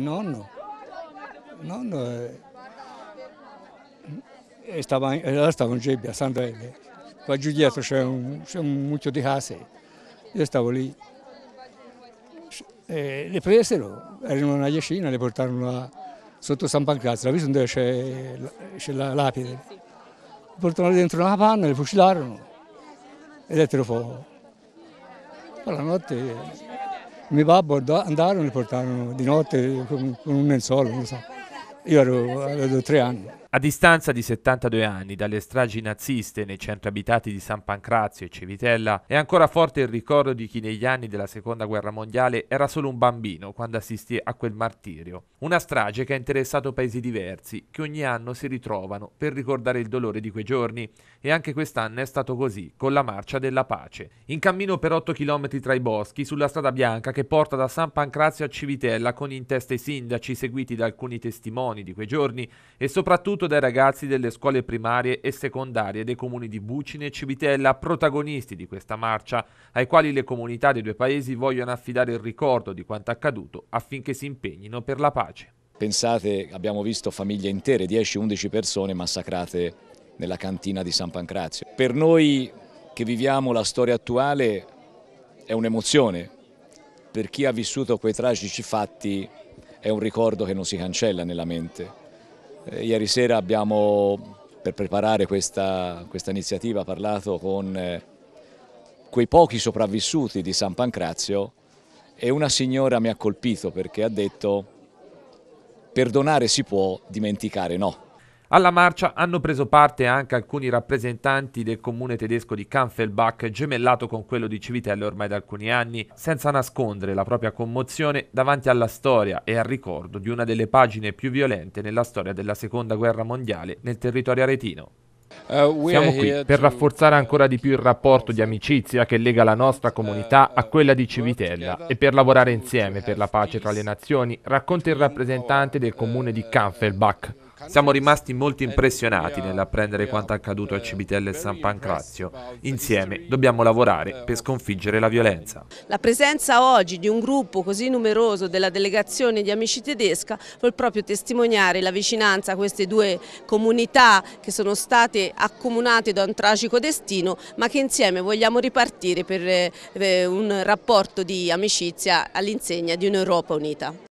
Nonno, nonno eh, eh, stava, eh, stava in gebbia a Sandrelle, qua giù dietro c'è un, un, mucchio di case, io stavo lì. E le presero, erano una decina, le portarono a, sotto San Pancrazio, la visto dove c'è la lapide. Le portarono dentro una panna, le fucilarono e dettero fuoco. Poi la notte mio babbo andarono e li portarono di notte con un lenzuolo, non so. Io ero, avevo tre anni. A distanza di 72 anni dalle stragi naziste nei centri abitati di San Pancrazio e Civitella, è ancora forte il ricordo di chi negli anni della Seconda Guerra Mondiale era solo un bambino quando assistì a quel martirio. Una strage che ha interessato paesi diversi, che ogni anno si ritrovano per ricordare il dolore di quei giorni, e anche quest'anno è stato così, con la Marcia della Pace. In cammino per 8 km tra i boschi, sulla strada bianca che porta da San Pancrazio a Civitella, con in testa i sindaci seguiti da alcuni testimoni di quei giorni e soprattutto sostenuto dai ragazzi delle scuole primarie e secondarie dei comuni di Bucine e Civitella, protagonisti di questa marcia, ai quali le comunità dei due paesi vogliono affidare il ricordo di quanto accaduto affinché si impegnino per la pace. Pensate, abbiamo visto famiglie intere, 10-11 persone massacrate nella cantina di San Pancrazio. Per noi che viviamo la storia attuale è un'emozione, per chi ha vissuto quei tragici fatti è un ricordo che non si cancella nella mente. Eh, ieri sera abbiamo, per preparare questa, questa iniziativa, parlato con eh, quei pochi sopravvissuti di San Pancrazio e una signora mi ha colpito perché ha detto perdonare si può, dimenticare no. Alla marcia hanno preso parte anche alcuni rappresentanti del comune tedesco di Kampfelbach, gemellato con quello di Civitelle ormai da alcuni anni, senza nascondere la propria commozione davanti alla storia e al ricordo di una delle pagine più violente nella storia della Seconda Guerra Mondiale nel territorio aretino. Uh, Siamo qui per rafforzare ancora di più il rapporto di amicizia che lega la nostra uh, comunità a quella di Civitella e per lavorare insieme per la pace tra le nazioni, racconta il rappresentante del comune di uh, Kampfelbach. Siamo rimasti molto impressionati nell'apprendere quanto accaduto al eh, Cibitelle e San Pancrazio. Insieme dobbiamo lavorare per sconfiggere la violenza. La presenza oggi di un gruppo così numeroso della delegazione di Amici Tedesca vuol proprio testimoniare la vicinanza a queste due comunità che sono state accomunate da un tragico destino ma che insieme vogliamo ripartire per eh, eh, un rapporto di amicizia all'insegna di un'Europa unita.